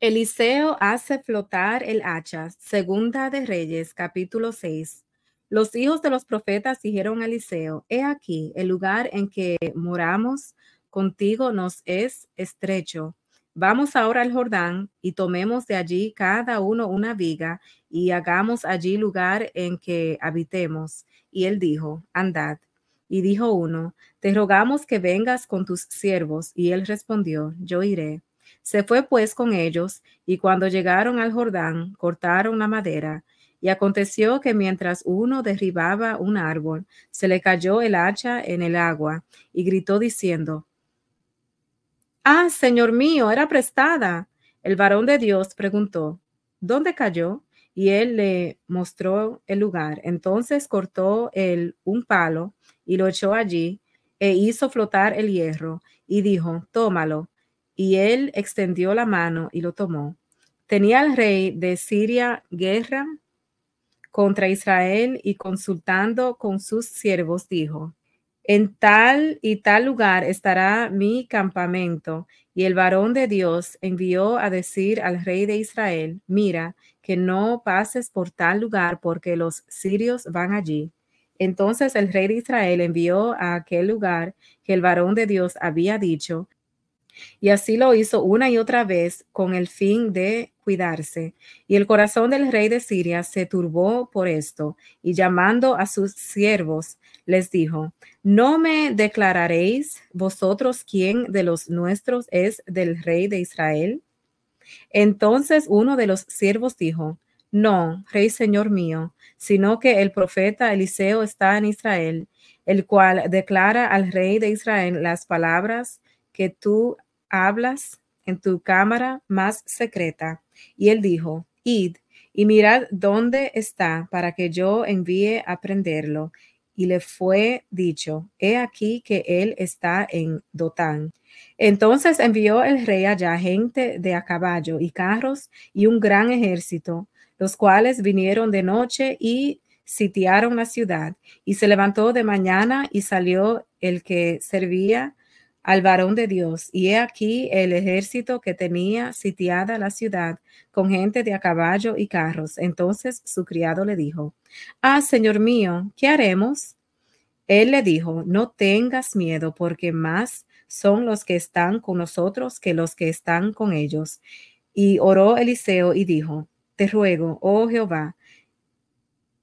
Eliseo hace flotar el hacha, segunda de Reyes, capítulo 6. Los hijos de los profetas dijeron a Eliseo, he aquí, el lugar en que moramos contigo nos es estrecho. Vamos ahora al Jordán y tomemos de allí cada uno una viga y hagamos allí lugar en que habitemos. Y él dijo, andad. Y dijo uno, te rogamos que vengas con tus siervos. Y él respondió, yo iré. Se fue pues con ellos, y cuando llegaron al Jordán, cortaron la madera. Y aconteció que mientras uno derribaba un árbol, se le cayó el hacha en el agua, y gritó diciendo, Ah, Señor mío, era prestada. El varón de Dios preguntó, ¿dónde cayó? Y él le mostró el lugar. Entonces cortó él un palo y lo echó allí e hizo flotar el hierro y dijo, tómalo y él extendió la mano y lo tomó. Tenía el rey de Siria guerra contra Israel y consultando con sus siervos dijo, en tal y tal lugar estará mi campamento. Y el varón de Dios envió a decir al rey de Israel, mira, que no pases por tal lugar porque los sirios van allí. Entonces el rey de Israel envió a aquel lugar que el varón de Dios había dicho, y así lo hizo una y otra vez con el fin de cuidarse. Y el corazón del rey de Siria se turbó por esto, y llamando a sus siervos, les dijo, ¿no me declararéis vosotros quién de los nuestros es del rey de Israel? Entonces uno de los siervos dijo, no, rey señor mío, sino que el profeta Eliseo está en Israel, el cual declara al rey de Israel las palabras que tú hablas en tu cámara más secreta. Y él dijo, id y mirad dónde está para que yo envíe a prenderlo. Y le fue dicho, he aquí que él está en Dotán. Entonces envió el rey allá gente de a caballo y carros y un gran ejército, los cuales vinieron de noche y sitiaron la ciudad. Y se levantó de mañana y salió el que servía al varón de Dios, y he aquí el ejército que tenía sitiada la ciudad con gente de a caballo y carros. Entonces su criado le dijo, Ah, señor mío, ¿qué haremos? Él le dijo, No tengas miedo, porque más son los que están con nosotros que los que están con ellos. Y oró Eliseo y dijo, Te ruego, oh Jehová,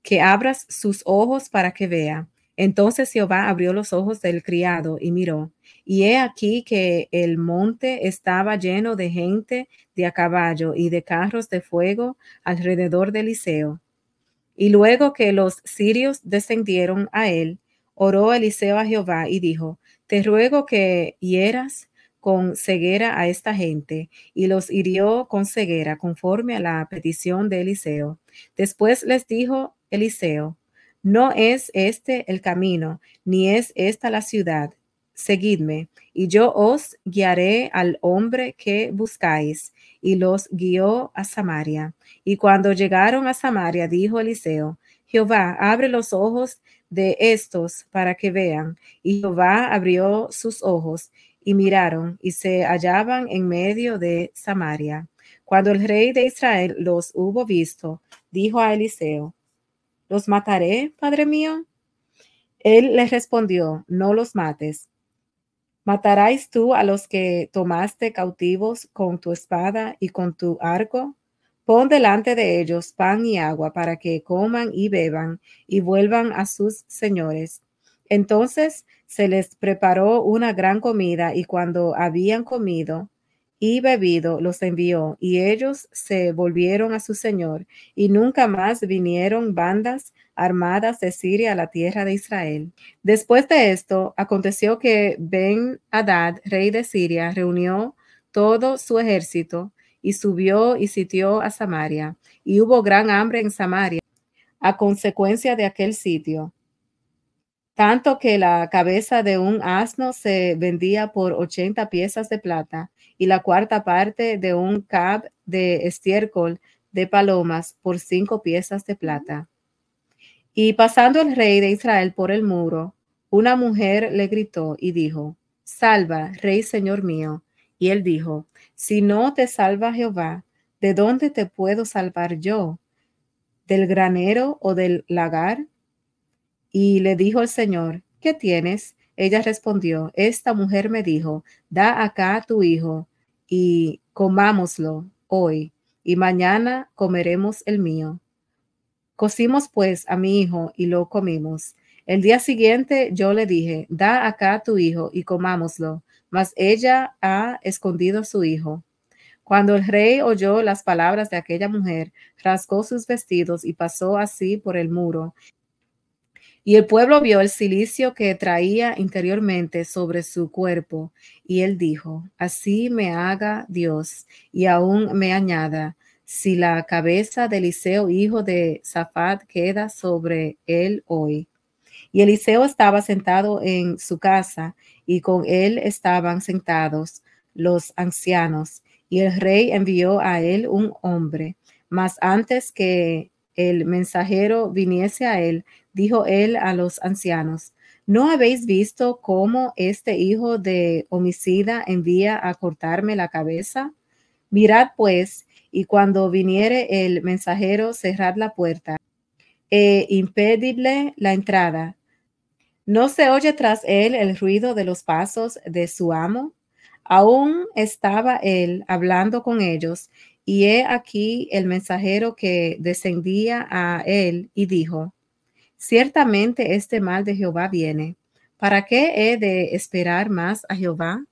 que abras sus ojos para que vea. Entonces Jehová abrió los ojos del criado y miró, y he aquí que el monte estaba lleno de gente de a caballo y de carros de fuego alrededor de Eliseo. Y luego que los sirios descendieron a él, oró Eliseo a Jehová y dijo, Te ruego que hieras con ceguera a esta gente, y los hirió con ceguera conforme a la petición de Eliseo. Después les dijo Eliseo, no es este el camino, ni es esta la ciudad. Seguidme, y yo os guiaré al hombre que buscáis. Y los guió a Samaria. Y cuando llegaron a Samaria, dijo Eliseo, Jehová, abre los ojos de estos para que vean. Y Jehová abrió sus ojos y miraron y se hallaban en medio de Samaria. Cuando el rey de Israel los hubo visto, dijo a Eliseo, ¿Los mataré, padre mío? Él les respondió, no los mates. ¿Matarás tú a los que tomaste cautivos con tu espada y con tu arco? Pon delante de ellos pan y agua para que coman y beban y vuelvan a sus señores. Entonces se les preparó una gran comida y cuando habían comido, y bebido los envió, y ellos se volvieron a su Señor, y nunca más vinieron bandas armadas de Siria a la tierra de Israel. Después de esto, aconteció que Ben Hadad, rey de Siria, reunió todo su ejército y subió y sitió a Samaria, y hubo gran hambre en Samaria a consecuencia de aquel sitio tanto que la cabeza de un asno se vendía por ochenta piezas de plata y la cuarta parte de un cab de estiércol de palomas por cinco piezas de plata. Y pasando el rey de Israel por el muro, una mujer le gritó y dijo, Salva, rey señor mío. Y él dijo, Si no te salva Jehová, ¿de dónde te puedo salvar yo? ¿Del granero o del lagar? Y le dijo el Señor, ¿qué tienes? Ella respondió, esta mujer me dijo, da acá a tu hijo y comámoslo hoy, y mañana comeremos el mío. Cocimos pues a mi hijo y lo comimos. El día siguiente yo le dije, da acá a tu hijo y comámoslo, mas ella ha escondido a su hijo. Cuando el rey oyó las palabras de aquella mujer, rasgó sus vestidos y pasó así por el muro y el pueblo vio el cilicio que traía interiormente sobre su cuerpo, y él dijo, así me haga Dios, y aún me añada, si la cabeza de Eliseo, hijo de Safat, queda sobre él hoy. Y Eliseo estaba sentado en su casa, y con él estaban sentados los ancianos, y el rey envió a él un hombre. Mas antes que el mensajero viniese a él, dijo él a los ancianos, ¿no habéis visto cómo este hijo de homicida envía a cortarme la cabeza? Mirad pues, y cuando viniere el mensajero, cerrad la puerta e impedidle la entrada. ¿No se oye tras él el ruido de los pasos de su amo? Aún estaba él hablando con ellos, y he aquí el mensajero que descendía a él y dijo, Ciertamente este mal de Jehová viene. ¿Para qué he de esperar más a Jehová?